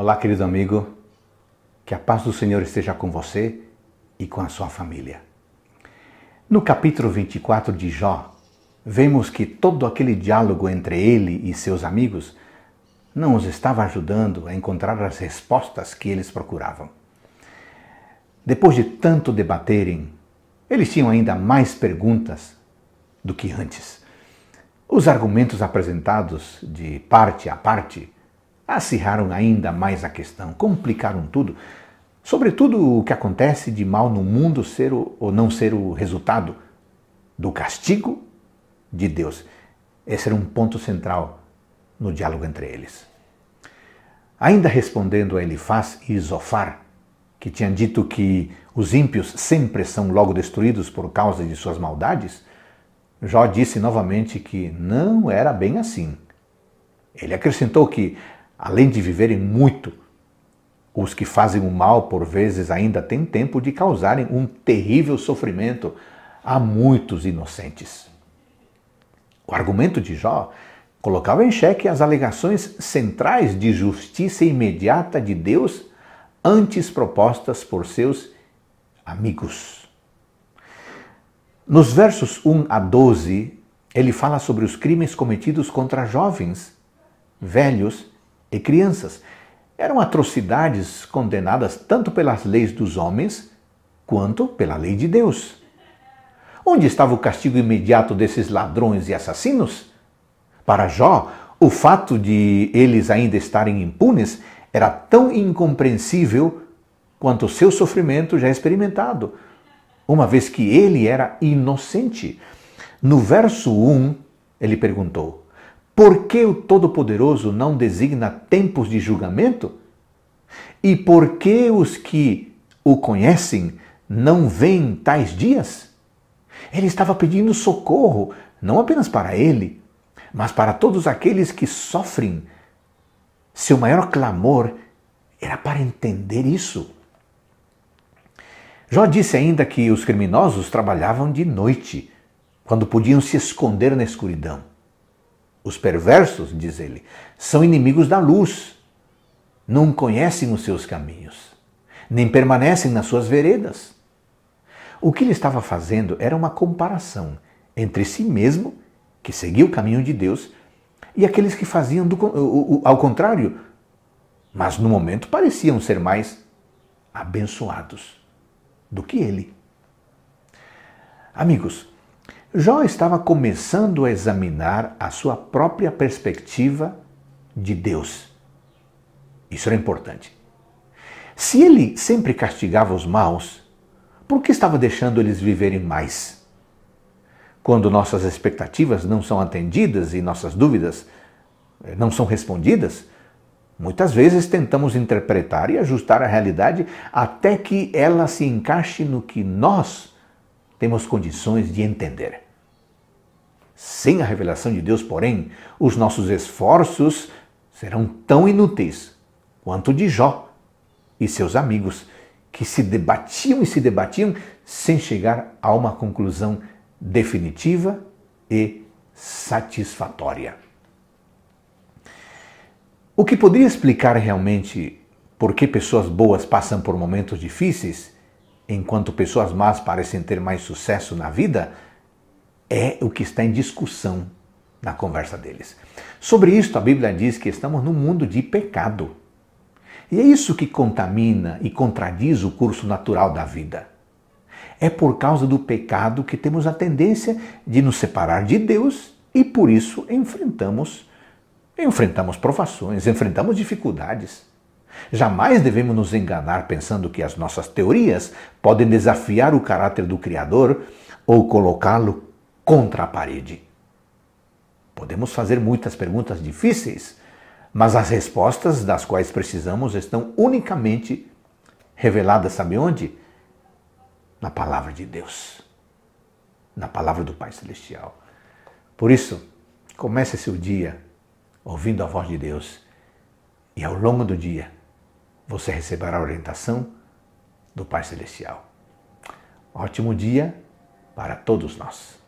Olá, querido amigo, que a paz do Senhor esteja com você e com a sua família. No capítulo 24 de Jó, vemos que todo aquele diálogo entre ele e seus amigos não os estava ajudando a encontrar as respostas que eles procuravam. Depois de tanto debaterem, eles tinham ainda mais perguntas do que antes. Os argumentos apresentados de parte a parte acirraram ainda mais a questão, complicaram tudo, sobretudo o que acontece de mal no mundo ser o, ou não ser o resultado do castigo de Deus. Esse era um ponto central no diálogo entre eles. Ainda respondendo a Elifaz e Zofar, que tinham dito que os ímpios sempre são logo destruídos por causa de suas maldades, Jó disse novamente que não era bem assim. Ele acrescentou que Além de viverem muito, os que fazem o mal, por vezes, ainda têm tempo de causarem um terrível sofrimento a muitos inocentes. O argumento de Jó colocava em xeque as alegações centrais de justiça imediata de Deus antes propostas por seus amigos. Nos versos 1 a 12, ele fala sobre os crimes cometidos contra jovens, velhos e crianças. Eram atrocidades condenadas tanto pelas leis dos homens quanto pela lei de Deus. Onde estava o castigo imediato desses ladrões e assassinos? Para Jó, o fato de eles ainda estarem impunes era tão incompreensível quanto o seu sofrimento já experimentado, uma vez que ele era inocente. No verso 1, ele perguntou: por que o Todo-Poderoso não designa tempos de julgamento? E por que os que o conhecem não veem tais dias? Ele estava pedindo socorro, não apenas para ele, mas para todos aqueles que sofrem. Seu maior clamor era para entender isso. Jó disse ainda que os criminosos trabalhavam de noite, quando podiam se esconder na escuridão. Os perversos, diz ele, são inimigos da luz, não conhecem os seus caminhos, nem permanecem nas suas veredas. O que ele estava fazendo era uma comparação entre si mesmo, que seguia o caminho de Deus, e aqueles que faziam do, o, o, ao contrário, mas no momento pareciam ser mais abençoados do que ele. Amigos, Jó estava começando a examinar a sua própria perspectiva de Deus. Isso era importante. Se ele sempre castigava os maus, por que estava deixando eles viverem mais? Quando nossas expectativas não são atendidas e nossas dúvidas eh, não são respondidas, muitas vezes tentamos interpretar e ajustar a realidade até que ela se encaixe no que nós temos condições de entender. Sem a revelação de Deus, porém, os nossos esforços serão tão inúteis quanto de Jó e seus amigos, que se debatiam e se debatiam sem chegar a uma conclusão definitiva e satisfatória. O que poderia explicar realmente por que pessoas boas passam por momentos difíceis enquanto pessoas más parecem ter mais sucesso na vida, é o que está em discussão na conversa deles. Sobre isto, a Bíblia diz que estamos num mundo de pecado. E é isso que contamina e contradiz o curso natural da vida. É por causa do pecado que temos a tendência de nos separar de Deus e por isso enfrentamos enfrentamos provações, enfrentamos dificuldades. Jamais devemos nos enganar pensando que as nossas teorias podem desafiar o caráter do Criador ou colocá-lo contra a parede. Podemos fazer muitas perguntas difíceis, mas as respostas das quais precisamos estão unicamente reveladas, sabe onde? Na palavra de Deus, na palavra do Pai Celestial. Por isso, comece seu dia ouvindo a voz de Deus e ao longo do dia você receberá a orientação do Pai Celestial. Ótimo dia para todos nós.